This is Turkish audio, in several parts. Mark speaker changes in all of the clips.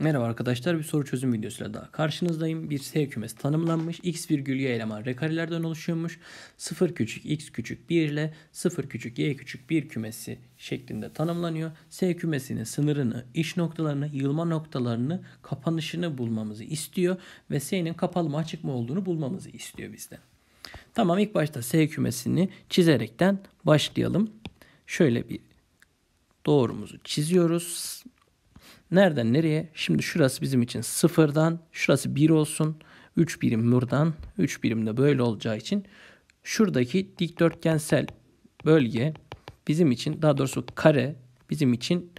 Speaker 1: Merhaba arkadaşlar bir soru çözüm videosuyla daha karşınızdayım. Bir S kümesi tanımlanmış. X virgül Y eleman R karelerden oluşuyormuş. 0 küçük X küçük 1 ile 0 küçük Y küçük 1 kümesi şeklinde tanımlanıyor. S kümesinin sınırını, iç noktalarını, yılma noktalarını, kapanışını bulmamızı istiyor. Ve S'nin kapalı mı açık mı olduğunu bulmamızı istiyor bizden. Tamam ilk başta S kümesini çizerekten başlayalım. Şöyle bir doğrumuzu çiziyoruz Nereden nereye? Şimdi şurası bizim için sıfırdan, şurası 1 olsun. 3 birim buradan, 3 birim de böyle olacağı için şuradaki dikdörtgensel bölge bizim için daha doğrusu kare bizim için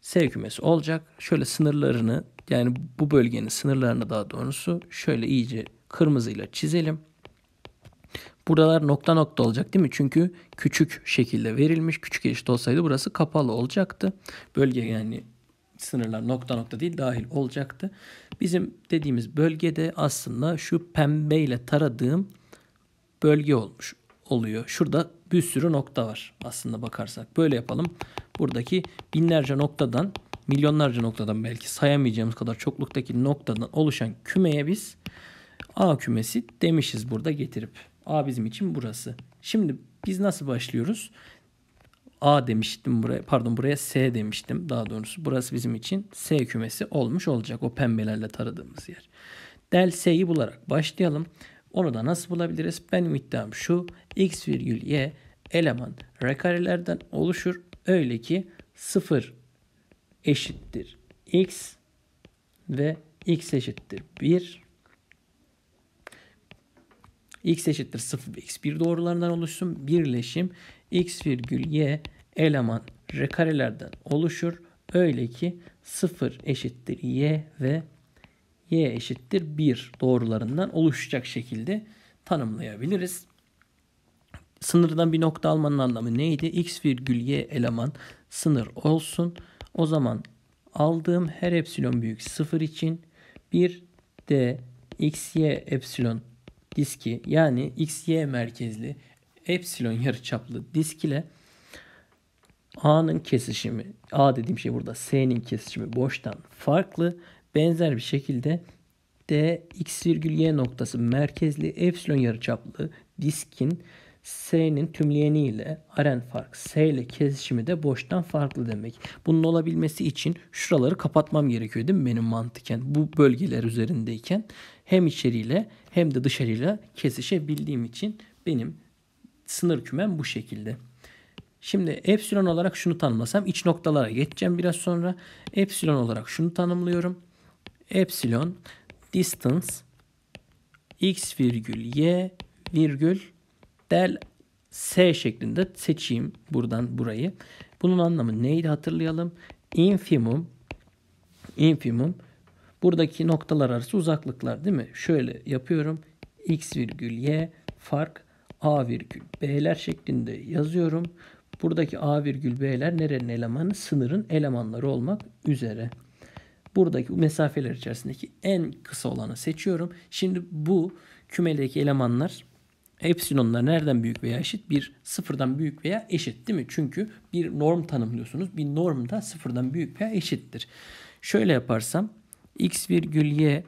Speaker 1: S kümesi olacak. Şöyle sınırlarını yani bu bölgenin sınırlarını daha doğrusu şöyle iyice kırmızıyla çizelim. Buralar nokta nokta olacak değil mi? Çünkü küçük şekilde verilmiş. Küçük eşit olsaydı burası kapalı olacaktı. Bölge yani sınırlar nokta nokta değil dahil olacaktı. Bizim dediğimiz bölgede aslında şu pembeyle taradığım bölge olmuş oluyor. Şurada bir sürü nokta var aslında bakarsak. Böyle yapalım. Buradaki binlerce noktadan, milyonlarca noktadan belki sayamayacağımız kadar çokluktaki noktadan oluşan kümeye biz A kümesi demişiz burada getirip. A bizim için burası. Şimdi biz nasıl başlıyoruz? A demiştim buraya pardon buraya S demiştim daha doğrusu. Burası bizim için S kümesi olmuş olacak o pembelerle taradığımız yer. Del S'yi bularak başlayalım. Onu da nasıl bulabiliriz? Benim iddiam şu. X virgül Y eleman rekarelerden oluşur. Öyle ki 0 eşittir X ve X eşittir 1 x eşittir 0 ve x1 doğrularından oluşsun. Birleşim x virgül y eleman rekarelerden oluşur. Öyle ki 0 eşittir y ve y eşittir 1 doğrularından oluşacak şekilde tanımlayabiliriz. Sınırdan bir nokta almanın anlamı neydi? x virgül y eleman sınır olsun. O zaman aldığım her epsilon büyük 0 için 1 d x y epsilon diski yani x y merkezli epsilon yarıçaplı disk ile A'nın kesişimi, A dediğim şey burada S'nin kesişimi boştan farklı. Benzer bir şekilde D x virgül y noktası merkezli epsilon yarıçaplı diskin S'nin tümleyeni ile aren fark S ile kesişimi de boştan farklı demek. Bunun olabilmesi için şuraları kapatmam gerekiyor değil mi benim mantıken? Bu bölgeler üzerindeyken hem içeriyle hem de dışarıyla kesişebildiğim için benim sınır kümem bu şekilde. Şimdi epsilon olarak şunu tanımlasam iç noktalara geçeceğim biraz sonra. Epsilon olarak şunu tanımlıyorum. Epsilon distance x virgül y virgül del s şeklinde seçeyim buradan burayı. Bunun anlamı neydi hatırlayalım. Infimum infimum buradaki noktalar arası uzaklıklar değil mi? Şöyle yapıyorum. x virgül y fark a virgül b'ler şeklinde yazıyorum. Buradaki A virgül B'ler nerenin elemanı? Sınırın elemanları olmak üzere. Buradaki mesafeler içerisindeki en kısa olanı seçiyorum. Şimdi bu kümedeki elemanlar epsilonlar nereden büyük veya eşit? Bir sıfırdan büyük veya eşit değil mi? Çünkü bir norm tanımlıyorsunuz. Bir norm da sıfırdan büyük veya eşittir. Şöyle yaparsam x virgül y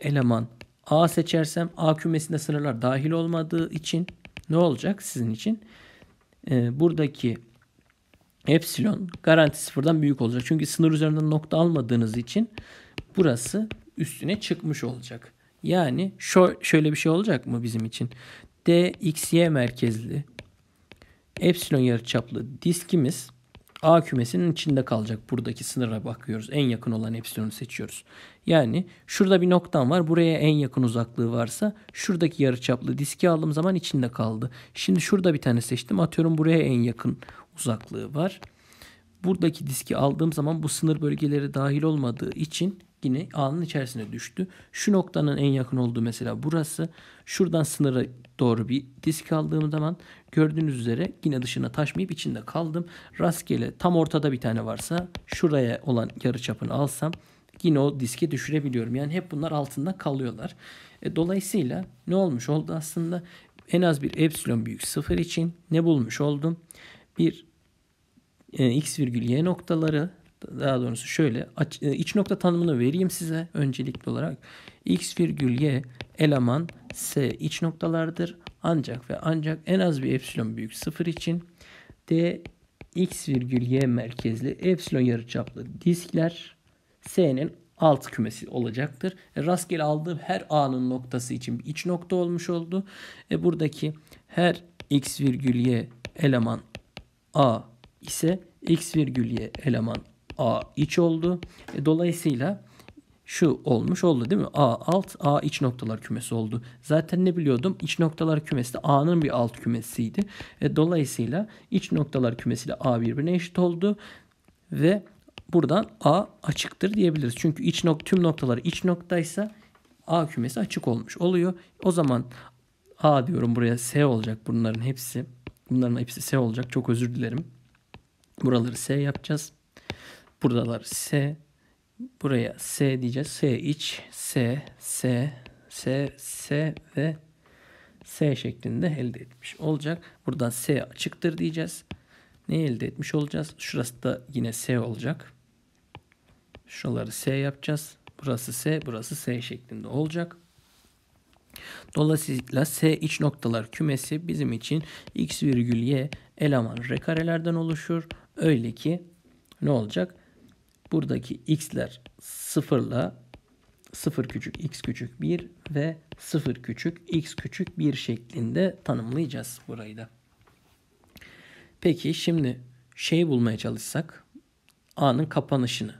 Speaker 1: eleman a seçersem a kümesinde sınırlar dahil olmadığı için ne olacak sizin için? e, buradaki epsilon garanti sıfırdan büyük olacak. Çünkü sınır üzerinden nokta almadığınız için burası üstüne çıkmış olacak. Yani şöyle bir şey olacak mı bizim için? DXY merkezli epsilon yarıçaplı diskimiz A kümesinin içinde kalacak. Buradaki sınıra bakıyoruz. En yakın olan epsilonu seçiyoruz. Yani şurada bir noktam var. Buraya en yakın uzaklığı varsa şuradaki yarıçaplı diski aldığım zaman içinde kaldı. Şimdi şurada bir tane seçtim. Atıyorum buraya en yakın uzaklığı var. Buradaki diski aldığım zaman bu sınır bölgeleri dahil olmadığı için yine ağının içerisine düştü. Şu noktanın en yakın olduğu mesela burası. Şuradan sınıra doğru bir disk aldığım zaman gördüğünüz üzere yine dışına taşmayıp içinde kaldım. Rastgele tam ortada bir tane varsa şuraya olan yarıçapını alsam yine o diske düşürebiliyorum. Yani hep bunlar altında kalıyorlar. E, dolayısıyla ne olmuş oldu aslında? En az bir epsilon büyük sıfır için ne bulmuş oldum? Bir e, x virgül y noktaları daha doğrusu şöyle e, iç nokta tanımını vereyim size öncelikli olarak. X virgül Y eleman S iç noktalardır. Ancak ve ancak en az bir epsilon büyük sıfır için D X virgül Y merkezli epsilon yarıçaplı diskler S'nin alt kümesi olacaktır. E, rastgele aldığım her A'nın noktası için bir iç nokta olmuş oldu. E, buradaki her X virgül Y eleman A ise X virgül Y eleman A iç oldu. E, dolayısıyla şu olmuş oldu değil mi? A alt, A iç noktalar kümesi oldu. Zaten ne biliyordum? İç noktalar kümesi de A'nın bir alt kümesiydi. E, dolayısıyla iç noktalar kümesiyle A birbirine eşit oldu. Ve buradan A açıktır diyebiliriz. Çünkü iç nok tüm noktalar iç noktaysa A kümesi açık olmuş oluyor. O zaman A diyorum buraya S olacak bunların hepsi. Bunların hepsi S olacak. Çok özür dilerim. Buraları S yapacağız. Buradalar S. Buraya S diyeceğiz. S iç. S. S. S. S ve S şeklinde elde etmiş olacak. Buradan S açıktır diyeceğiz. Ne elde etmiş olacağız? Şurası da yine S olacak. Şuraları S yapacağız. Burası S, burası S şeklinde olacak. Dolayısıyla S iç noktalar kümesi bizim için x virgül y eleman r karelerden oluşur. Öyle ki ne olacak? Buradaki x'ler 0 ile 0 küçük x küçük 1 ve 0 küçük x küçük 1 şeklinde tanımlayacağız burayı da. Peki şimdi şey bulmaya çalışsak A'nın kapanışını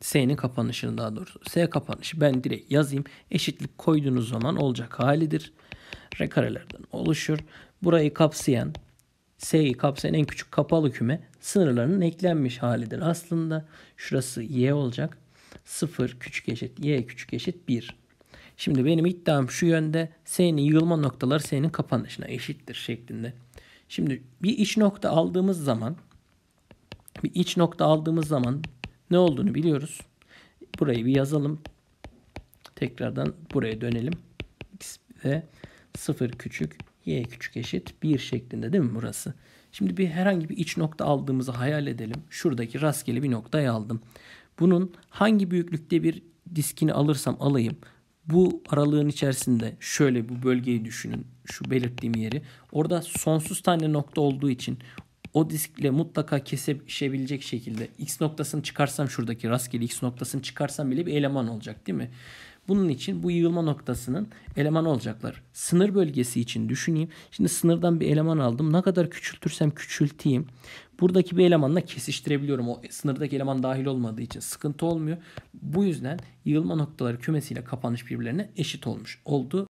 Speaker 1: S'nin kapanışını daha doğrusu S kapanışı ben direkt yazayım eşitlik koyduğunuz zaman olacak halidir. R karelerden oluşur. Burayı kapsayan S'yi kapsayan en küçük kapalı küme sınırlarının eklenmiş halidir. Aslında şurası Y olacak. 0 küçük eşit Y küçük eşit 1. Şimdi benim iddiam şu yönde S'nin yığılma noktaları S'nin kapanışına eşittir şeklinde. Şimdi bir iç nokta aldığımız zaman bir iç nokta aldığımız zaman ne olduğunu biliyoruz. Burayı bir yazalım. Tekrardan buraya dönelim. X ve 0 küçük y küçük eşit 1 şeklinde değil mi burası? Şimdi bir herhangi bir iç nokta aldığımızı hayal edelim. Şuradaki rastgele bir noktayı aldım. Bunun hangi büyüklükte bir diskini alırsam alayım. Bu aralığın içerisinde şöyle bu bölgeyi düşünün. Şu belirttiğim yeri. Orada sonsuz tane nokta olduğu için o diskle mutlaka kesişebilecek şekilde x noktasını çıkarsam şuradaki rastgele x noktasını çıkarsam bile bir eleman olacak değil mi? Bunun için bu yığılma noktasının elemanı olacaklar. Sınır bölgesi için düşüneyim. Şimdi sınırdan bir eleman aldım. Ne kadar küçültürsem küçülteyim. Buradaki bir elemanla kesiştirebiliyorum. O sınırdaki eleman dahil olmadığı için sıkıntı olmuyor. Bu yüzden yığılma noktaları kümesiyle kapanış birbirlerine eşit olmuş oldu.